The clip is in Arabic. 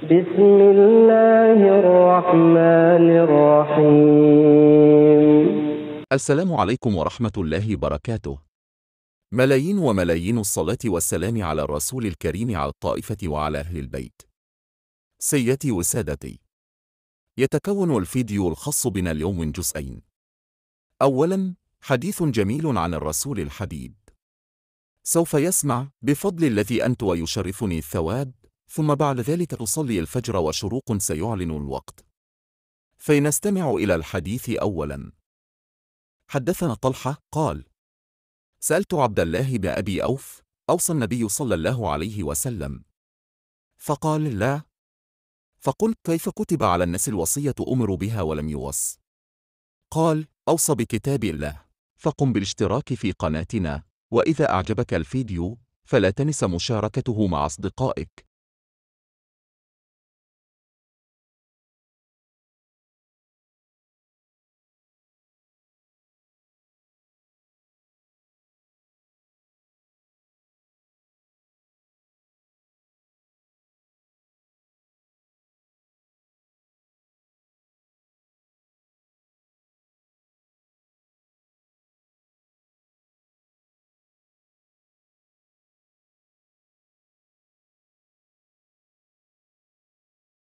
بسم الله الرحمن الرحيم السلام عليكم ورحمة الله وبركاته ملايين وملايين الصلاة والسلام على الرسول الكريم على الطائفة وعلى أهل البيت سيتي وسادتي يتكون الفيديو الخاص بنا اليوم من جزئين أولاً حديث جميل عن الرسول الحبيب سوف يسمع بفضل الذي أنت ويشرفني الثواب ثم بعد ذلك تصلي الفجر وشروق سيعلن الوقت فلنستمع إلى الحديث أولاً حدثنا طلحة قال سألت عبد الله بن أبي أوف أوصى النبي صلى الله عليه وسلم فقال لا فقلت كيف كتب على الناس الوصية أمر بها ولم يوص قال أوصى بكتاب الله فقم بالاشتراك في قناتنا وإذا أعجبك الفيديو فلا تنس مشاركته مع أصدقائك